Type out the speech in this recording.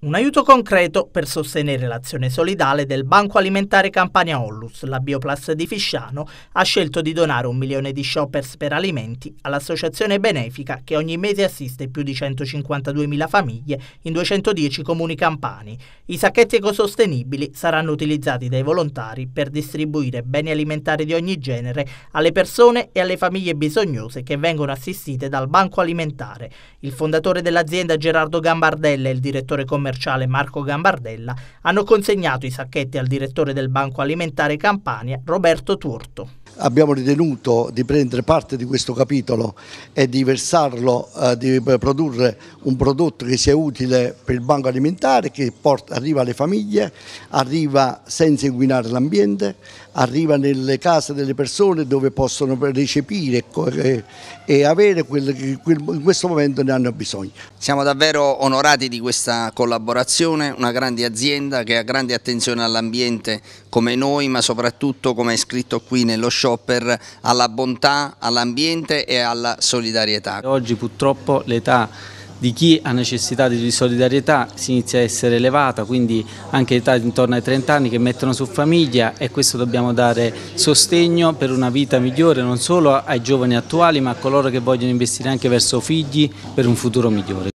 Un aiuto concreto per sostenere l'azione solidale del Banco Alimentare Campania Ollus, la Bioplast di Fisciano, ha scelto di donare un milione di shoppers per alimenti all'associazione benefica che ogni mese assiste più di 152.000 famiglie in 210 comuni campani. I sacchetti ecosostenibili saranno utilizzati dai volontari per distribuire beni alimentari di ogni genere alle persone e alle famiglie bisognose che vengono assistite dal Banco Alimentare. Il fondatore dell'azienda Gerardo Gambardella e il direttore commerciale commerciale Marco Gambardella hanno consegnato i sacchetti al direttore del Banco Alimentare Campania, Roberto Turto abbiamo ritenuto di prendere parte di questo capitolo e di versarlo, eh, di produrre un prodotto che sia utile per il banco alimentare, che porta, arriva alle famiglie, arriva senza inquinare l'ambiente, arriva nelle case delle persone dove possono recepire e, eh, e avere quello che in questo momento ne hanno bisogno. Siamo davvero onorati di questa collaborazione, una grande azienda che ha grande attenzione all'ambiente come noi, ma soprattutto come è scritto qui nello shopper alla bontà, all'ambiente e alla solidarietà. Oggi purtroppo l'età di chi ha necessità di solidarietà si inizia a essere elevata, quindi anche età intorno ai 30 anni che mettono su famiglia e questo dobbiamo dare sostegno per una vita migliore non solo ai giovani attuali ma a coloro che vogliono investire anche verso figli per un futuro migliore.